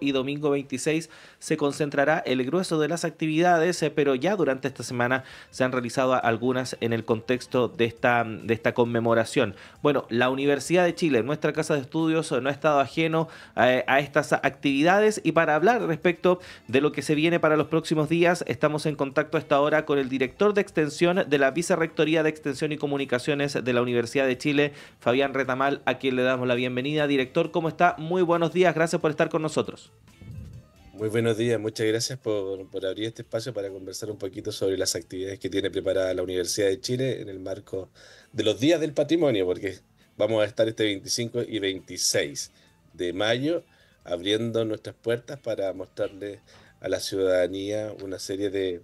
y domingo 26 se concentrará el grueso de las actividades, eh, pero ya durante esta semana se han realizado algunas en el contexto de esta, de esta conmemoración. Bueno, la Universidad de Chile, nuestra casa de estudios, no ha estado ajeno eh, a, estas actividades y para hablar respecto de lo que se viene para los próximos días, estamos en contacto hasta ahora con el director de extensión de la Vicerrectoría de Extensión y Comunicaciones de la Universidad de Chile, Fabián Retamal, a quien le damos la bienvenida. Director, ¿cómo está? Muy buenos días, gracias por estar con nosotros. Muy buenos días, muchas gracias por, abrir este espacio para conversar un poquito sobre las actividades que tiene preparada la Universidad de Chile en el marco de los Días del Patrimonio, porque vamos a estar este 25 y 26 de mayo abriendo nuestras puertas para mostrarle a la ciudadanía una serie de,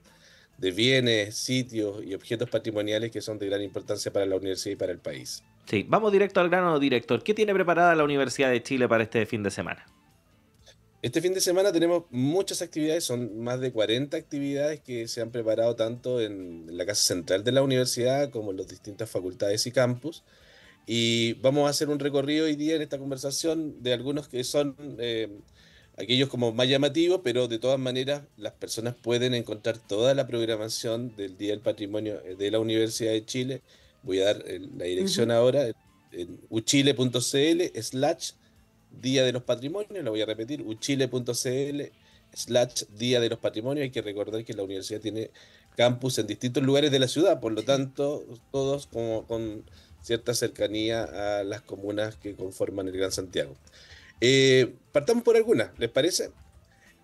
de bienes, sitios y objetos patrimoniales que son de gran importancia para la universidad y para el país. Sí, vamos directo al grano, director. ¿Qué tiene preparada la Universidad de Chile para este fin de semana? Este fin de semana tenemos muchas actividades, son más de 40 actividades que se han preparado tanto en la Casa Central de la Universidad como en las distintas facultades y campus. Y vamos a hacer un recorrido hoy día en esta conversación de algunos que son eh, aquellos como más llamativos, pero de todas maneras las personas pueden encontrar toda la programación del Día del Patrimonio eh, de la Universidad de Chile. Voy a dar eh, la dirección ahora, en uchile.cl slash Día de los Patrimonios, lo voy a repetir, uchile.cl slash Día de los Patrimonios. Hay que recordar que la universidad tiene campus en distintos lugares de la ciudad, por lo tanto, todos con cierta cercanía a las comunas que conforman el Gran Santiago. Eh, partamos por alguna. ¿les parece?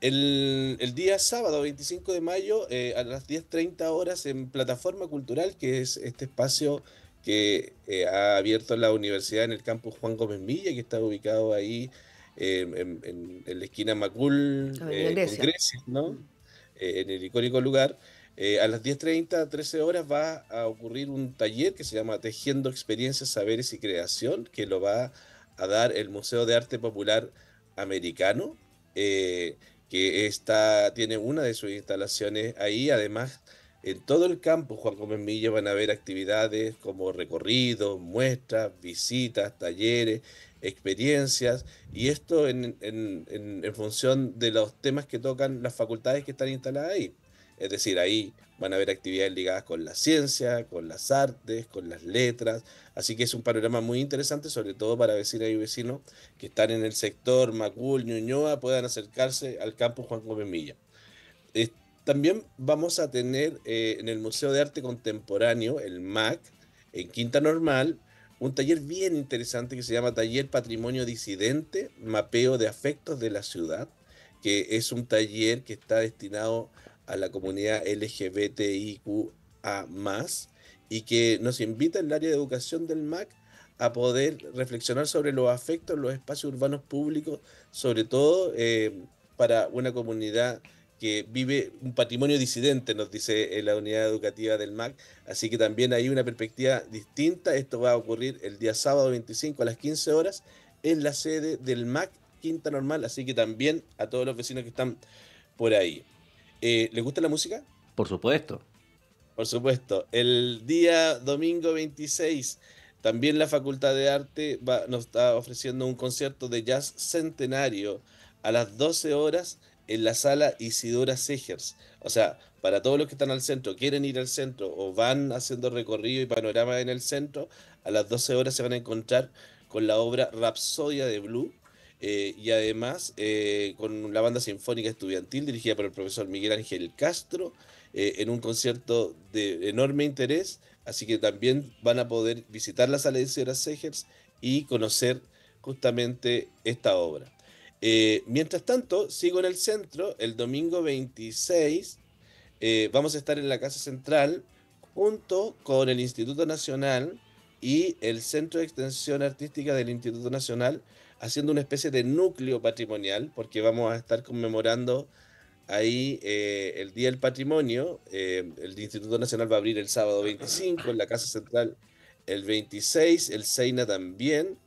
El, día sábado 25 de mayo eh, a las 10.30 horas en Plataforma Cultural, que es este espacio que eh, ha abierto la universidad en el campus Juan Gómez Milla, que está ubicado ahí em, em, en, la esquina Macul, ah, eh, ¿no? Mm. Eh, en el icónico lugar. a las 10.30, 13 horas va a ocurrir un taller que se llama Tejiendo Experiencias, Saberes y Creación, que lo va a dar el Museo de Arte Popular Americano, que está, tiene una de sus instalaciones ahí, además en todo el campus, Juan Gómez Milla van a haber actividades como recorridos, muestras, visitas, talleres, experiencias, y esto en, función de los temas que tocan las facultades que están instaladas ahí. Es decir, ahí van a haber actividades ligadas con la ciencia, con las artes, con las letras, así que es un panorama muy interesante, sobre todo para vecinas y vecinos que están en el sector Macul, Ñuñoa, puedan acercarse al campus Juan Gómez Milla también vamos a tener eh, en el Museo de Arte Contemporáneo, el MAC, en Quinta Normal, un taller bien interesante que se llama Taller Patrimonio Disidente, Mapeo de Afectos de la Ciudad, que es un taller que está destinado a la comunidad LGBTIQA y que nos invita en el área de educación del MAC a poder reflexionar sobre los afectos en los espacios urbanos públicos, sobre todo eh, para una comunidad que vive un patrimonio disidente, nos dice eh, la unidad educativa del MAC. Así que también hay una perspectiva distinta. Esto va a ocurrir el día sábado 25 a las 15 horas en la sede del MAC Quinta Normal. Así que también a todos los vecinos que están por ahí. Eh, ¿Les gusta la música? Por supuesto. Por supuesto. El día domingo 26 también la Facultad de Arte va, nos está ofreciendo un concierto de jazz centenario a las 12 horas en la sala Isidora Segers. O sea, para todos los que están al centro, quieren ir al centro o van haciendo recorrido y panorama en el centro, a las 12 horas se van a encontrar con la obra Rapsodia de Blue eh, y además eh, con la banda sinfónica estudiantil dirigida por el profesor Miguel Ángel Castro eh, en un concierto de enorme interés. Así que también van a poder visitar la sala Isidora Segers y conocer justamente esta obra. Eh, mientras tanto, sigo en el centro. El domingo 26 eh, vamos a estar en la Casa Central junto con el Instituto Nacional y el Centro de Extensión Artística del Instituto Nacional haciendo una especie de núcleo patrimonial porque vamos a estar conmemorando ahí eh, el Día del Patrimonio. el Instituto Nacional va a abrir el sábado 25 en la Casa Central el 26, el Seina también.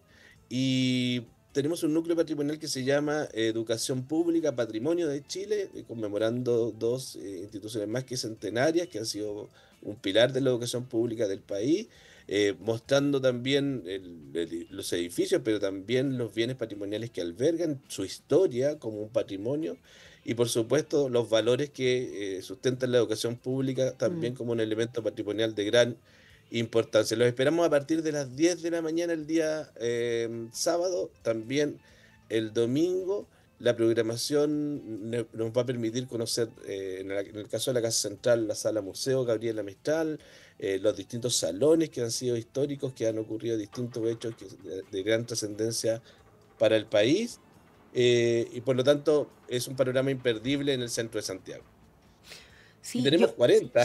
Y tenemos un núcleo patrimonial que se llama eh, Educación Pública Patrimonio de Chile, eh, conmemorando dos eh, instituciones más que centenarias, que han sido un pilar de la educación pública del país, mostrando también los edificios, pero también los bienes patrimoniales que albergan, su historia como un patrimonio y por supuesto los valores que sustentan la educación pública también mm. como un elemento patrimonial de gran importancia. Los esperamos a partir de las 10 de la mañana el día em, sábado, también el domingo. La programación nos va a permitir conocer, eh, en, el caso de la Casa Central, la Sala Museo Gabriela Mistral, eh, los distintos salones que han sido históricos, que han ocurrido distintos hechos de, gran trascendencia para el país. Eh, y por lo tanto es un panorama imperdible en el centro de Santiago tenemos 40.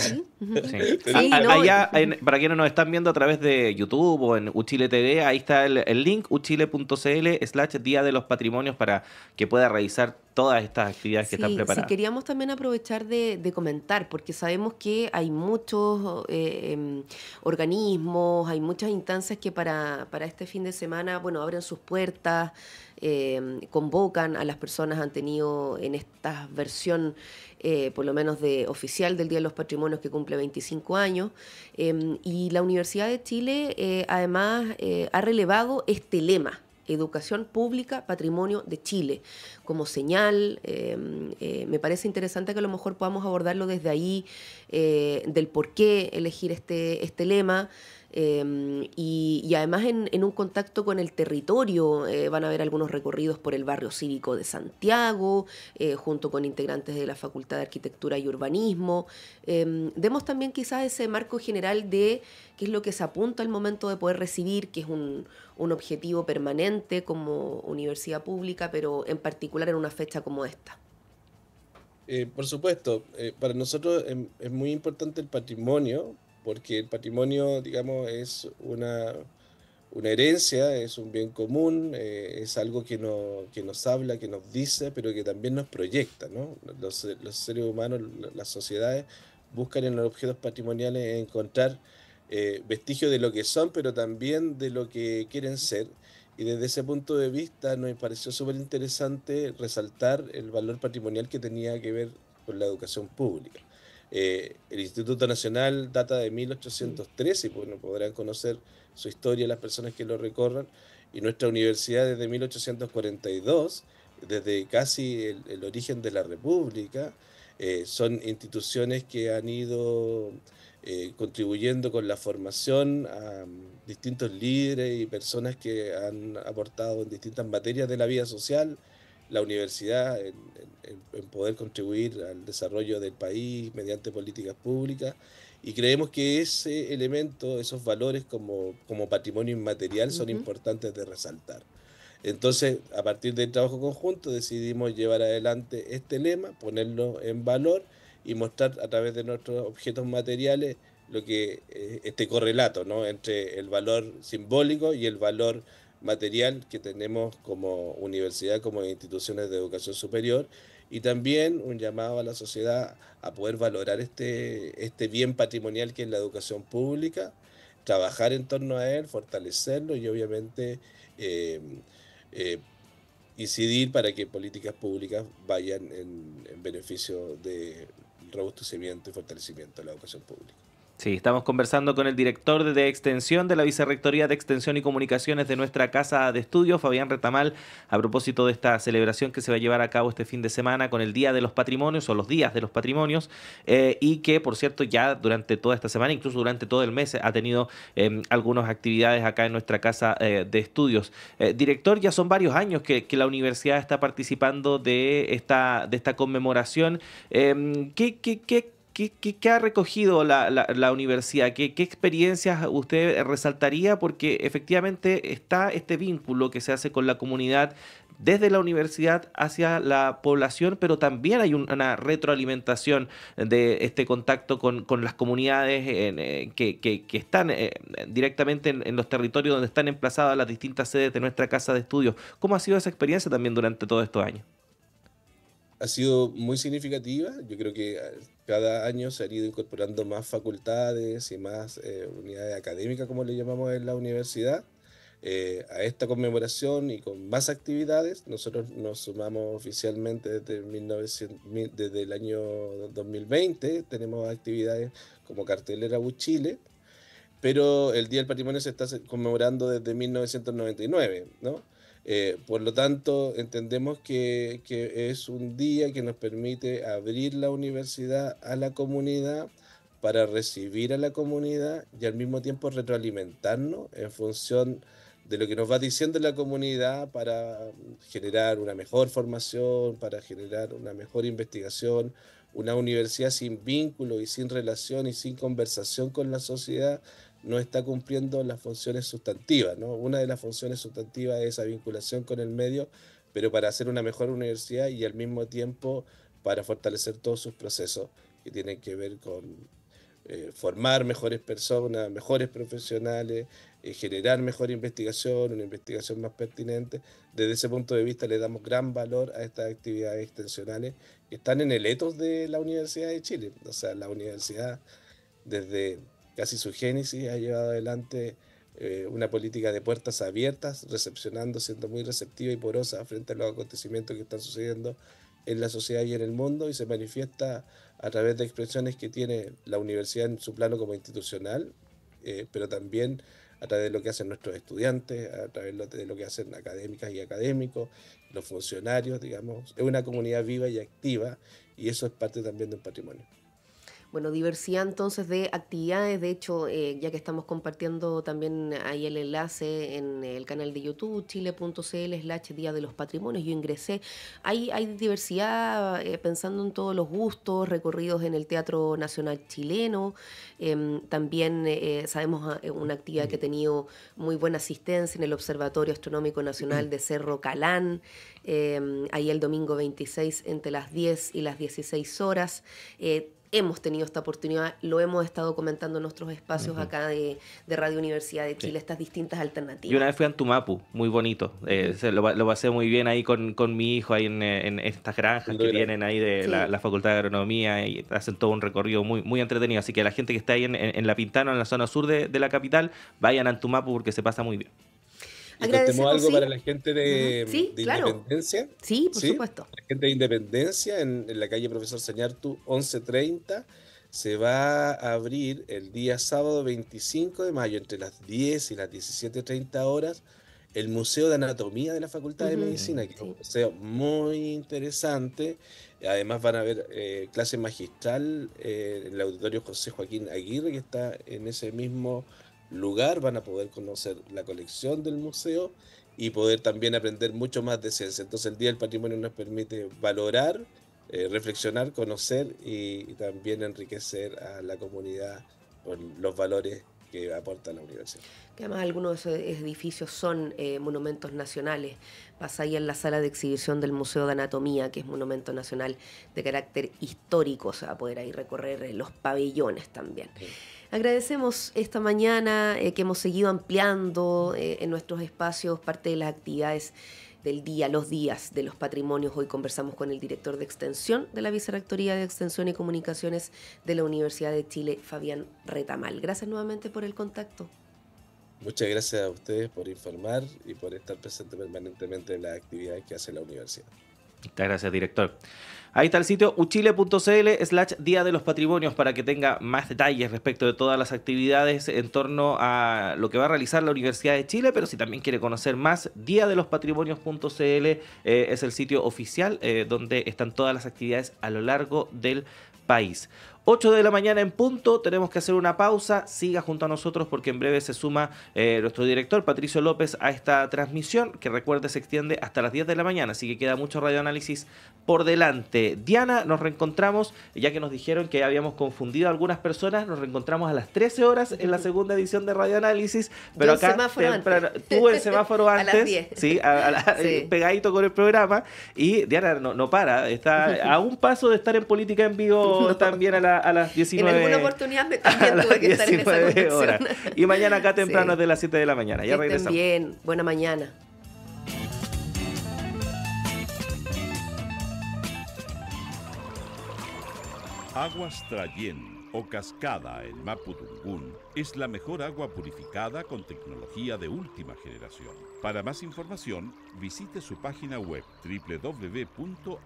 Ah, para quienes nos están viendo a través de YouTube o en Uchile TV, ahí está el, el link, uchile.cl slash Día de los Patrimonios para que pueda revisar todas estas actividades que están preparadas. Sí, queríamos también aprovechar de, comentar, porque sabemos que hay muchos eh, em, organismos, hay muchas instancias que para, para este fin de semana, bueno, abren sus puertas. Em, convocan a las personas han tenido en esta versión, eh, por lo menos de oficial del Día de los Patrimonios que cumple 25 años. Em, y la Universidad de Chile eh, además ha relevado este lema Educación Pública Patrimonio de Chile, como señal. Em, eh, me parece interesante que a lo mejor podamos abordarlo desde ahí, eh, del por qué elegir este, este lema. Em, y, además en, un contacto con el territorio eh, van a haber algunos recorridos por el barrio cívico de Santiago, eh, junto con integrantes de la Facultad de Arquitectura y Urbanismo. demos em, también quizás ese marco general de qué es lo que se apunta al momento de poder recibir, que es un, objetivo permanente como universidad pública, pero en particular en una fecha como esta. Eh, por supuesto, para nosotros em, es muy importante el patrimonio, porque el patrimonio, digamos, es una, herencia, es un bien común, eh, es algo que, no, nos habla, que nos dice, pero que también nos proyecta, Los, seres humanos, las sociedades, buscan en los objetos patrimoniales encontrar eh, vestigios de lo que son, pero también de lo que quieren ser. Y desde ese punto de vista nos pareció súper interesante resaltar el valor patrimonial que tenía que ver con la educación pública. Eh, el Instituto Nacional data de 1813, bueno, podrán conocer su historia las personas que lo recorran, y nuestra universidad desde 1842, desde casi el, origen de la República, eh, son instituciones que han ido eh, contribuyendo con la formación a mm, distintos líderes y personas que han aportado en distintas materias de la vida social, la universidad en en poder contribuir al desarrollo del país mediante políticas públicas y creemos que ese elemento, esos valores como, como patrimonio inmaterial son importantes de resaltar. Entonces, a partir del trabajo conjunto decidimos llevar adelante este lema, ponerlo en valor y mostrar a través de nuestros objetos materiales lo que eh, este correlato ¿no? entre el valor simbólico y el valor material que tenemos como universidad, como instituciones de educación superior y también un llamado a la sociedad a poder valorar este, este bien patrimonial que es la educación pública, trabajar en torno a él, fortalecerlo y obviamente eh, eh, incidir para que políticas públicas vayan en, en beneficio de robustecimiento y fortalecimiento de la educación pública. Sí, estamos conversando con el director de Extensión de la Vicerrectoría de Extensión y Comunicaciones de nuestra Casa de Estudios, Fabián Retamal, a propósito de esta celebración que se va a llevar a cabo este fin de semana con el Día de los Patrimonios o los Días de los Patrimonios eh, y que, por cierto, ya durante toda esta semana, incluso durante todo el mes, ha tenido em, algunas actividades acá en nuestra Casa eh, de Estudios. Eh, director, ya son varios años que, la universidad está participando de esta, de esta conmemoración. Em, ¿Qué, qué ¿Qué, ha recogido la, universidad? ¿Qué, experiencias usted resaltaría? Porque efectivamente está este vínculo que se hace con la comunidad desde la universidad hacia la población, pero también hay una retroalimentación de este contacto con, las comunidades eh, que, están eh, directamente en los territorios donde están emplazadas las distintas sedes de nuestra casa de estudios. ¿Cómo ha sido esa experiencia también durante todos estos años? ha sido muy significativa. Yo creo que eh, cada año se han ido incorporando más facultades y más eh, unidades académicas, como le llamamos en la universidad. Eh, a esta conmemoración y con más actividades, nosotros nos sumamos oficialmente desde, 1900, desde el año 2020. Tenemos actividades como Cartelera Buchile, pero el Día del Patrimonio se está conmemorando desde 1999, ¿no? Eh, por lo tanto, entendemos que, es un día que nos permite abrir la universidad a la comunidad para recibir a la comunidad y al mismo tiempo retroalimentarnos en función de lo que nos va diciendo la comunidad para generar una mejor formación, para generar una mejor investigación, una universidad sin vínculo y sin relación y sin conversación con la sociedad no está cumpliendo las funciones sustantivas. ¿no? Una de las funciones sustantivas es esa vinculación con el medio, pero para hacer una mejor universidad y al mismo tiempo para fortalecer todos sus procesos que tienen que ver con eh, formar mejores personas, mejores profesionales, eh, generar mejor investigación, una investigación más pertinente. Desde ese punto de vista le damos gran valor a estas actividades extensionales que están en el etos de la Universidad de Chile. O sea, la universidad desde casi su génesis, ha llevado adelante eh, una política de puertas abiertas, recepcionando, siendo muy receptiva y porosa frente a los acontecimientos que están sucediendo en la sociedad y en el mundo y se manifiesta a través de expresiones que tiene la universidad en su plano como institucional, eh, pero también a través de lo que hacen nuestros estudiantes, a través de lo que hacen académicas y académicos, los funcionarios, digamos. Es una comunidad viva y activa y eso es parte también de un patrimonio. Bueno, diversidad entonces de actividades, de hecho, eh, ya que estamos compartiendo también ahí el enlace en el canal de YouTube, chile.cl slash Día de los Patrimonios, yo ingresé, hay, hay diversidad eh, pensando en todos los gustos, recorridos en el Teatro Nacional Chileno, em, también eh, sabemos ah, una actividad que ha tenido muy buena asistencia en el Observatorio Astronómico Nacional de Cerro Calán, em, ahí el domingo 26 entre las 10 y las 16 horas hemos tenido esta oportunidad, lo hemos estado comentando en nuestros espacios acá de, Radio Universidad de Chile, estas distintas alternativas. Yo una vez fui a Antumapu, muy bonito, eh, lo, lo, pasé muy bien ahí con, mi hijo, ahí en, estas granjas que vienen ahí de la, Facultad de Agronomía y hacen todo un recorrido muy, muy entretenido, así que la gente que está ahí en, en, La Pintana, en la zona sur de la capital, vayan a Antumapu porque se pasa muy bien. ¿Tenemos algo para la gente de, mm, Independencia? Sí, por supuesto. La gente de Independencia en, la calle Profesor Señartu, 1130 se va a abrir el día sábado 25 de mayo entre las 10 y las 17.30 horas el Museo de Anatomía de la Facultad de Medicina, que es un museo muy interesante. Además van a haber eh, clase magistral eh, en el auditorio José Joaquín Aguirre, que está en ese mismo lugar, van a poder conocer la colección del museo y poder también aprender mucho más de ciencia. Entonces el Día del Patrimonio nos permite valorar, eh, reflexionar, conocer y, y, también enriquecer a la comunidad con los valores que aporta la universidad. Que además algunos de esos edificios son eh, monumentos nacionales. Pasa ahí en la sala de exhibición del Museo de Anatomía, que es monumento nacional de carácter histórico, o se va a poder ahí recorrer eh, los pabellones también. Agradecemos esta mañana eh, que hemos seguido ampliando en nuestros espacios parte de las actividades del día, los días de los patrimonios. Hoy conversamos con el director de Extensión de la Vicerrectoría de Extensión y Comunicaciones de la Universidad de Chile, Fabián Retamal. Gracias nuevamente por el contacto. Muchas gracias a ustedes por informar y por estar presente permanentemente en las actividades que hace la universidad. Muchas gracias, director. Ahí está el sitio uchile.cl slash Día de los Patrimonios para que tenga más detalles respecto de todas las actividades en torno a lo que va a realizar la Universidad de Chile, pero si también quiere conocer más, Día de los Patrimonios.cl eh, es el sitio oficial eh, donde están todas las actividades a lo largo del país. 8 de la mañana en punto, tenemos que hacer una pausa, siga junto a nosotros porque en breve se suma eh, nuestro director Patricio López a esta transmisión que recuerde se extiende hasta las 10 de la mañana, así que queda mucho radioanálisis por delante. Diana, nos reencontramos, ya que nos dijeron que habíamos confundido a algunas personas, nos reencontramos a las 13 horas en la segunda edición de radioanálisis, pero acá temprano, el semáforo antes, ¿sí? pegadito con el programa y Diana no, para, está a un paso de estar en política en vivo también a la a las 19 En alguna oportunidad me también tuve que estar en esa conexión. Y mañana acá temprano de las 7 de la mañana. Ya regresamos. bien, buena mañana. Aguas trayen o Cascada en Mapudungún es la mejor agua purificada con tecnología de última generación. Para más información, visite su página web www.aguastrayen.com